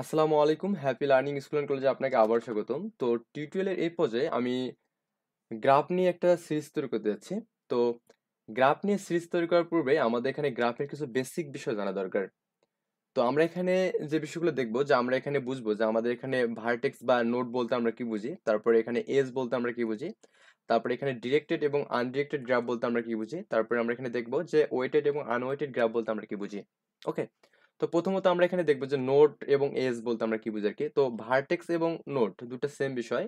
আসসালামু আলাইকুম happy learning school and কলেজে আপনাকে আবার স্বাগতম তো টিউটোরিয়ালের এই পর্যায়ে আমি গ্রাফ নিয়ে একটা সিরিজ তৈরি করতে যাচ্ছি তো গ্রাফ নিয়ে সিরিজ তৈরি করার পূর্বে আমাদের এখানে গ্রাফের কিছু বেসিক বিষয় জানা দরকার তো আমরা এখানে যে বিষয়গুলো দেখব যে আমরা এখানে বুঝবো যে আমাদের এখানে ভার্টেক্স বা নোট বলতে আমরা কি বুঝি তারপরে এখানে এজ বলতে আমরা কি বুঝি তারপরে এখানে ডিরেক্টেড এবং আনডিরেক্টেড গ্রাফ বলতে আমরা কি বুঝি তারপরে আমরা এখানে দেখবো যে ওয়েটেড এবং আনওয়েটেড গ্রাফ বলতে আমরা কি বুঝি ওকে তো প্রথমত আমরা এখানে দেখবো যে নোট এবং এস বলতে আমরা কি বুঝি আর কি তো ভার্টেক্স এবং নোট দুটো সেম বিষয়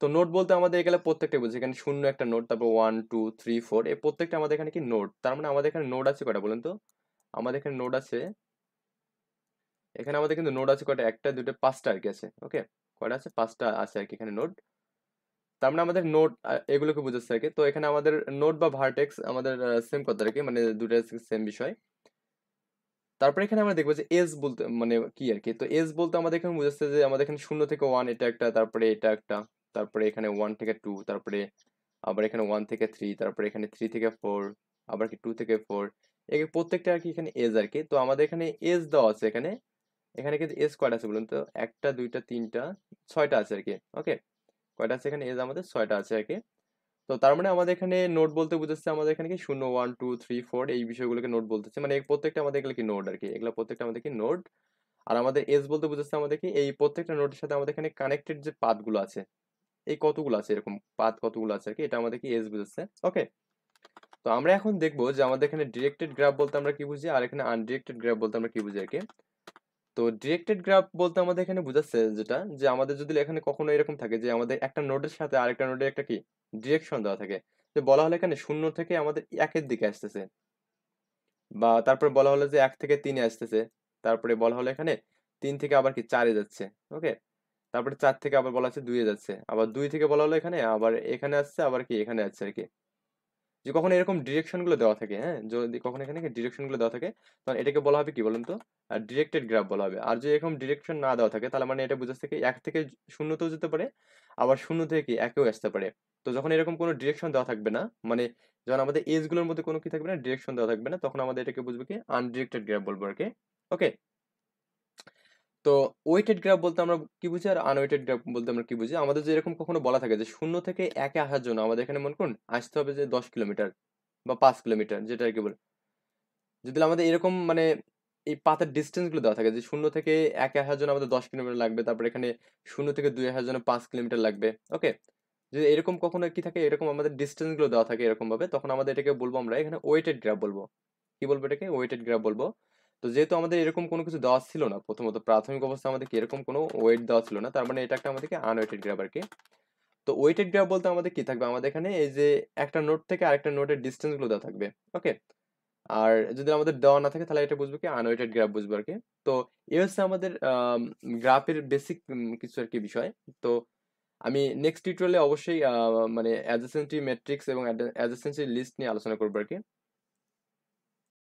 তো নোট বলতে আমাদের এখানে প্রত্যেকটা বুঝি এখানে শূন্য একটা নোট তারপর ওয়ান টু থ্রি ফোর এই প্রত্যেকটা আমাদের এখানে কি নোট তার মানে আমাদের এখানে নোট আছে কটা বলুন তো আমাদের এখানে নোট আছে এখানে আমাদের কিন্তু নোট আছে কটা একটা দুটো পাঁচটা আর কি আছে ওকে কটা আছে পাঁচটা আছে আর কি এখানে নোট তার মানে আমাদের নোট এগুলোকে বুঝাচ্ছে আর কি তো এখানে আমাদের নোট বা ভার্টেক্স আমাদের সেম কথা আর কি মানে দুটো সেম বিষয় তারপরে এখানে আমরা দেখবো যে এস বলতে মানে কি আর কি তো এস বলতে আমাদের এখানে বুঝাচ্ছে যে আমাদের এখানে শূন্য থেকে ওয়ান এটা একটা তারপরে এটা একটা তারপরে এখানে ওয়ান থেকে টু তারপরে আবার এখানে ওয়ান থেকে থ্রি তারপরে এখানে থ্রি থেকে ফোর আবার কি টু থেকে ফোর এই প্রত্যেকটা আর কি এখানে এজ আর কি তো আমাদের এখানে এজ দেওয়া আছে এখানে এখানে কিন্তু এজ কয়টা আছে বলুন তো একটা দুইটা তিনটা ছয়টা আছে আর কি ওকে কয়টা আছে এখানে এজ আমাদের ছয়টা আছে আর কি তো তার মানে আমাদের এখানে নোট বলতে বুঝাচ্ছে আমাদের এখানে কি শূন্য ওয়ান টু থ্রি ফোর এই বিষয়গুলোকে নোট বলতেছে মানে প্রত্যেকটা আমাদের এগুলো কি নোট আর কি এগুলো প্রত্যেকটা আমাদের কি নোট আর আমাদের এস বলতে বুঝাচ্ছে আমাদের কি এই প্রত্যেকটা নোটের সাথে আমাদের এখানে কানেক্টেড যে পাতগুলো আছে এই কতগুলো আছে এরকম পাত কতগুলো আছে আর কি এটা আমাদের কি এস বুঝেছে ওকে তো আমরা এখন দেখবো যে আমাদের এখানে ডিরেক্টেড গ্রাফ বলতে আমরা কি বুঝি আর এখানে আনডিরেক্টেড গ্রাফ বলতে আমরা কি বুঝি আর কি তো ডিরেক্টেড গ্রাফ বলতে আমাদের এখানে বুঝাচ্ছে যেটা যে আমাদের যদি এখানে কখনো এরকম থাকে যে আমাদের একটা নোটের সাথে আরেকটা নোটের একটা কি ডিরেকশন দেওয়া থাকে যে বলা হলো এখানে শূন্য থেকে আমাদের একের দিকে আসতেছে বা তারপরে বলা হলো যে এক থেকে তিনে আসতেছে তারপরে বলা হলো এখানে তিন থেকে আবার কি চারে যাচ্ছে ওকে তারপরে চার থেকে আবার বলা আছে দুইয়ে যাচ্ছে আবার দুই থেকে বলা হলো এখানে আবার এখানে আসছে আবার কি এখানে আসছে আর কি যে কখন এরকম ডিরেকশনগুলো দেওয়া থাকে হ্যাঁ যদি কখন এখানে ডিরেকশনগুলো দেওয়া থাকে তখন এটাকে বলা হবে কি বলুন তো ডিরেক্টেড গ্রাফ বলা হবে আর যদি এরকম ডিরেকশন না দেওয়া থাকে তাহলে মানে এটা বুঝতে কি এক থেকে শূন্যতেও যেতে পারে আবার শূন্য থেকে একেও আসতে পারে তো যখন এরকম কোনো ডিরেকশন দেওয়া থাকবে না মানে যখন আমাদের এজগুলোর মধ্যে কোনো কি থাকবে না ডিরেকশন দেওয়া থাকবে না তখন আমাদের এটাকে বুঝবে কি আনডিরেক্টেড গ্রাফ বলবো আর কি ওকে তো ওয়েটেড গ্রাফ বলতে আমরা কি বুঝি আর আনওয়েটেড গ্রাফ বলতে আমরা কি বুঝি আমাদের যে এরকম কখনো বলা থাকে যে শূন্য থেকে একে আসার জন্য আমাদের এখানে মনে করুন আসতে হবে যে দশ কিলোমিটার বা পাঁচ কিলোমিটার যেটা কি বলে যদি আমাদের এরকম মানে এই পাতার ডিস্টেন্সগুলো দেওয়া থাকে যে শূন্য থেকে একে আসার জন্য আমাদের দশ কিলোমিটার লাগবে তারপর এখানে শূন্য থেকে দুই আসার জন্য পাঁচ কিলোমিটার লাগবে ওকে যদি এরকম কখনো কি থাকে এরকম আমাদের ডিস্টেন্সগুলো দেওয়া থাকে এরকমভাবে তখন আমাদের এটাকে বলবো আমরা এখানে ওয়েটেড গ্রাফ বলবো কি বলবো এটাকে ওয়েটেড গ্রাফ বলবো তো যেহেতু আমাদের এরকম কোনো কিছু দেওয়া ছিল না প্রথমত প্রাথমিক অবস্থা আমাদেরকে এরকম কোনো ওয়েট দেওয়া ছিল না তার মানে এটা একটা আমাদেরকে আনওয়েটেড গ্রাফ আর কি তো ওয়েটেড গ্রাফ বলতে আমাদের কি থাকবে আমাদের এখানে এই যে একটা নোট থেকে আরেকটা নোটের ডিস্টেন্সগুলো দেওয়া থাকবে ওকে আর যদি আমাদের দেওয়া না থাকে তাহলে এটা বুঝবো কি আনওয়েটেড গ্রাফ বুঝবো আর কি তো এ হচ্ছে আমাদের গ্রাফের বেসিক কিছু আর কি বিষয় তো আমি নেক্সট টিউটোরিয়ালে অবশ্যই মানে অ্যাডজেসেন্সি ম্যাট্রিক্স এবং অ্যাডজেসেন্সি লিস্ট নিয়ে আলোচনা করবো আর কি